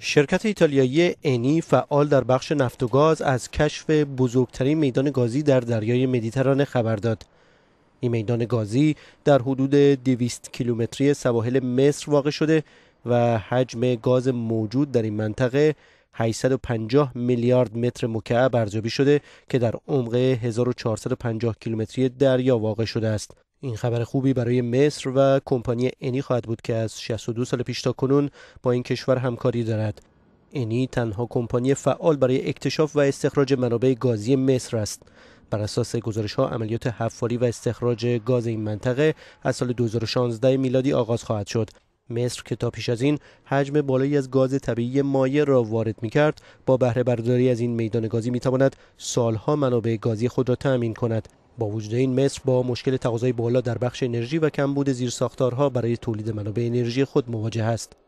شرکت ایتالیایی اینی فعال در بخش نفت و گاز از کشف بزرگترین میدان گازی در دریای مدیترانه خبر داد. این میدان گازی در حدود 200 کیلومتری سواحل مصر واقع شده و حجم گاز موجود در این منطقه 850 میلیارد متر مکعب ارزیابی شده که در عمق 1450 کیلومتری دریا واقع شده است. این خبر خوبی برای مصر و کمپانی انی خواهد بود که از 62 سال پیش تا کنون با این کشور همکاری دارد. انی تنها کمپانی فعال برای اکتشاف و استخراج منابع گازی مصر است. بر اساس گزارش ها عملیات حفاری و استخراج گاز این منطقه از سال 2016 میلادی آغاز خواهد شد. مصر که تا پیش از این حجم بالایی از گاز طبیعی مایع را وارد می کرد با بهره برداری از این میدان گازی می تواند سالها منابع گازی خود را تأمین کند با وجود این مصر با مشکل تقاضای بالا در بخش انرژی و کمبود زیرساختارها برای تولید منابع انرژی خود مواجه است